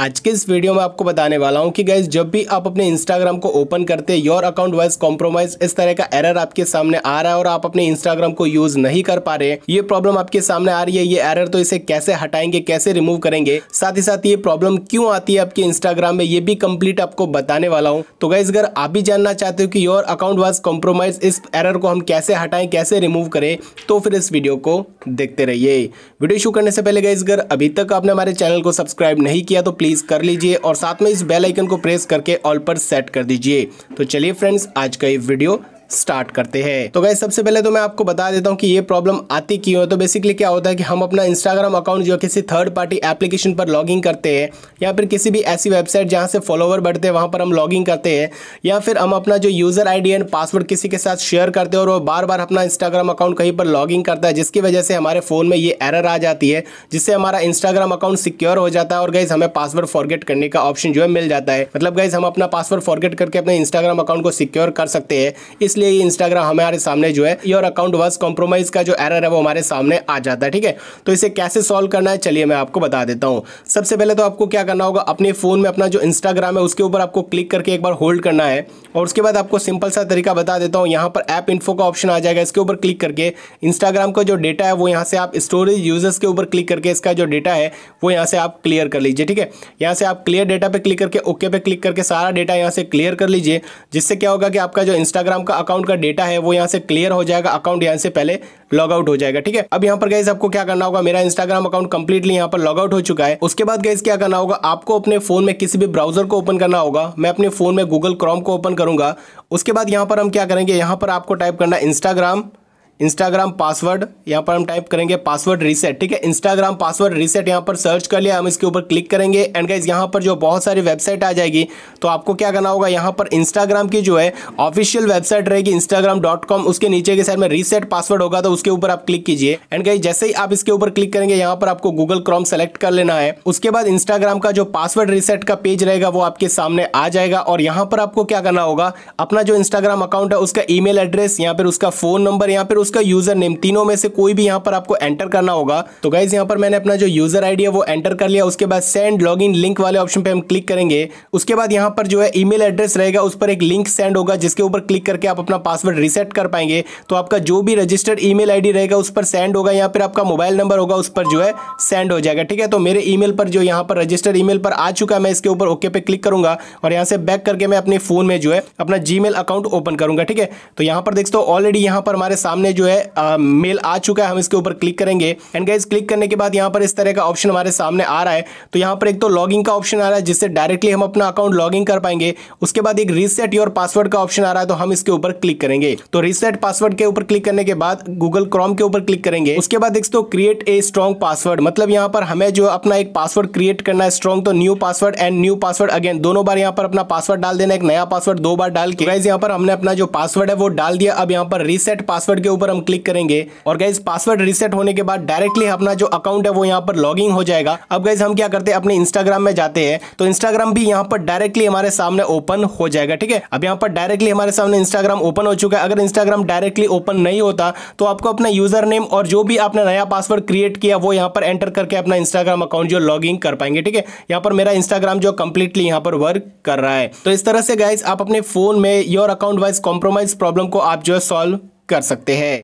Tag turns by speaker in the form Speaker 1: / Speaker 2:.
Speaker 1: आज के इस वीडियो में आपको बताने वाला हूँ कि गैस जब भी आप अपने इंस्टाग्राम को ओपन करते हैं योर अकाउंट वाइज कॉम्प्रोमाइज इस तरह का एरर आपके सामने आ रहा है और आप अपने इंस्टाग्राम को यूज नहीं कर पा रहे ये प्रॉब्लम आपके सामने आ रही है ये एरर तो इसे कैसे हटाएंगे कैसे रिमूव करेंगे साथ ही साथ ये प्रॉब्लम क्यों आती है आपके इंस्टाग्राम में ये भी कम्प्लीट आपको बताने वाला हूँ तो गैस अगर आप भी जानना चाहते हो कि योर अकाउंट वाइज कॉम्प्रोमाइज इस एरर को हम कैसे हटाएं कैसे रिमूव करें तो फिर इस वीडियो को देखते रहिए वीडियो शुरू करने से पहले गैस अगर अभी तक आपने हमारे चैनल को सब्सक्राइब नहीं किया तो प्लीज प्लीज़ कर लीजिए और साथ में इस बेल आइकन को प्रेस करके ऑल पर सेट कर दीजिए तो चलिए फ्रेंड्स आज का ये वीडियो स्टार्ट करते हैं तो गाइज सबसे पहले तो मैं आपको बता देता हूँ कि ये प्रॉब्लम आती क्यों है तो बेसिकली क्या होता है कि हम अपना इंस्टाग्राम अकाउंट जो किसी थर्ड पार्टी एप्लीकेशन पर लॉगिंग करते हैं या फिर किसी भी ऐसी वेबसाइट जहाँ से फॉलोवर बढ़ते हैं वहाँ पर हम लॉगिंग करते हैं या फिर हम अपना जो यूज़र आई एंड पासवर्ड किसी के साथ शेयर करते हैं और वो बार बार अपना इंस्टाग्राम अकाउंट कहीं पर लॉगिंग करता है जिसकी वजह से हमारे फ़ोन में ये एरर आ जाती है जिससे हमारा इंस्टाग्राम अकाउंट सिक्योर हो जाता है और गाइज हमें पासवर्ड फॉरगेट करने का ऑप्शन जो है मिल जाता है मतलब गाइज हम अपना पासवर्ड फॉरगेट करके अपने इंस्टाग्राम अकाउंट को सिक्योर कर सकते हैं इसलिए इसलिए इंस्टाग्राम हमारे सामने जो है योर अकाउंट वर्स कॉम्प्रोमाइज का जो एरर है वो हमारे सामने आ जाता है ठीक है तो इसे कैसे सॉल्व करना है चलिए मैं आपको बता देता हूँ सबसे पहले तो आपको क्या करना होगा अपने फ़ोन में अपना जो इंस्टाग्राम है उसके ऊपर आपको क्लिक करके एक बार होल्ड करना है और उसके बाद आपको सिंपल सा तरीका बता देता हूँ यहाँ पर ऐप इन्फो का ऑप्शन आ जाएगा इसके ऊपर क्लिक करके इंस्टाग्राम का जो डेटा है वो यहाँ से आप स्टोरेज यूजर्स के ऊपर क्लिक करके इसका जो डेटा है वो यहाँ से आप क्लियर कर लीजिए ठीक है यहाँ से आप क्लियर डेटा पे क्लिक करके ओके पे क्लिक करके सारा डेटा यहाँ से क्लियर कर लीजिए जिससे क्या होगा कि आपका जो इंस्टाग्राम का अकाउंट का डेटा है वो यहाँ से क्लियर हो जाएगा अकाउंट यहाँ से पहले लॉग आउट हो जाएगा ठीक है अब यहाँ पर गाइज आपको क्या करना होगा मेरा इंस्टाग्राम अकाउंट कंप्लीटली यहाँ पर लॉग आउट हो चुका है उसके बाद गाइज क्या करना होगा आपको अपने फोन में किसी भी ब्राउजर को ओपन करना होगा मैं अपने फोन में गूगल क्रॉम को ओपन करूंगा उसके बाद यहाँ पर हम क्या करेंगे यहाँ पर आपको टाइप करना इंस्टाग्राम इंस्टाग्राम पासवर्ड यहाँ पर हम टाइप करेंगे पासवर्ड रीसेट ठीक है इंस्टाग्राम पासवर्ड रीसेट यहाँ पर सर्च कर लिया हम इसके ऊपर क्लिक करेंगे एंड गाइज यहाँ पर जो बहुत सारी वेबसाइट आ जाएगी तो आपको क्या करना होगा यहाँ पर इंस्टाग्राम की जो है ऑफिशियल वेबसाइट रहेगी इंस्टाग्राम उसके नीचे के साइड में रीसेट पासवर्ड होगा तो उसके ऊपर आप क्लिक कीजिए एंड गाइज जैसे ही आप इसके ऊपर क्लिक करेंगे यहाँ पर आपको गूगल क्रॉम सेलेक्ट कर लेना है उसके बाद इंस्टाग्राम का जो पासवर्ड रीसेट का पेज रहेगा वो आपके सामने आ जाएगा और यहाँ पर आपको क्या करना होगा अपना जो इंस्टाग्राम अकाउंट है उसका मेल एड्रेस यहाँ पर उसका फोन नंबर यहाँ पर उसका यूजर नेम तीनों में से कोई भी यहाँ पर आपको एंटर करना होगा तो गाइज यहाँ पर मैंने अपना जो यूजर आईडी है वो एंटर कर लिया उसके बाद सेंड लॉग लिंक वाले ऑप्शन पे हम क्लिक करेंगे उसके बाद यहाँ पर जो है ईमेल एड्रेस रहेगा उस पर एक लिंक सेंड होगा जिसके ऊपर क्लिक करके आप अपना पासवर्ड रिसेट कर पाएंगे तो आपका जो भी रजिस्टर्ड ई मेल रहेगा उस पर सेंड होगा या फिर आपका मोबाइल नंबर होगा उस पर जो है सेंड हो जाएगा ठीक है तो मेरे ई पर जो यहाँ पर रजिस्टर्ड ई पर आ चुका है मैं इसके ऊपर ओके पे क्लिक करूंगा और यहाँ से बैक करके मैं अपने फोन में जो है अपना जी अकाउंट ओपन करूंगा ठीक है तो यहाँ पर देखते हो ऑलरेडी यहाँ पर हमारे सामने जो है मेल आ चुका है हम इसके ऊपर क्लिक करेंगे एंड गाइज क्लिक करने के बाद यहाँ पर इस तरह का ऑप्शन हमारे सामने आ रहा है तो यहाँ पर एक तो लॉगिंग का ऑप्शन आ रहा है जिससे डायरेक्टली हम अपना अकाउंट लॉगिंग कर पाएंगे उसके बाद एक रीसेट योर पासवर्ड का ऑप्शन आ रहा है तो हम इसके ऊपर क्लिक करेंगे तो रीसेट पासवर्ड के ऊपर क्लिक करने के बाद गूगल क्रॉम के ऊपर क्लिक करेंगे उसके बाद एक तो क्रिएट ए स्ट्रॉन्ग पासवर्ड मतलब यहाँ पर हमें जो अपना एक पासवर्ड क्रिएट करना है स्ट्रॉन्ग तो new password and new password again दोनों बार यहाँ पर अपना पासवर्ड डाल देना एक नया पासवर्ड दो बार डाल के यहाँ पर हमने अपना जो पासवर्ड है वो डाल दिया अब यहाँ पर रीसेट पासवर्ड के ऊपर पर हम क्लिक करेंगे और गाइज पासवर्ड रिसेट होने के बाद डायरेक्टली अपना जो अकाउंट है वो यहाँ पर लॉग हो जाएगा अब गाइज हम क्या करते हैं अपने इंस्टाग्राम में जाते हैं तो इंस्टाग्राम भी यहाँ पर डायरेक्टली हमारे सामने ओपन हो जाएगा ठीक है अब यहाँ पर डायरेक्टली हमारे सामने इंस्टाग्राम ओपन हो चुका है अगर इंस्टाग्राम डायरेक्टली ओपन नहीं होता तो आपको अपना यूजर नेम और जो भी आपने नया पासवर्ड क्रिएट किया वो यहाँ पर एंटर करके अपना इंस्टाग्राम अकाउंट जो लॉग कर पाएंगे ठीक है यहाँ पर मेरा इंस्टाग्राम जो कंप्लीटली यहाँ पर वर्क कर रहा है तो इस तरह से गाइज आप अपने फोन में your account was compromise problem को आप जो है सॉल्व कर सकते हैं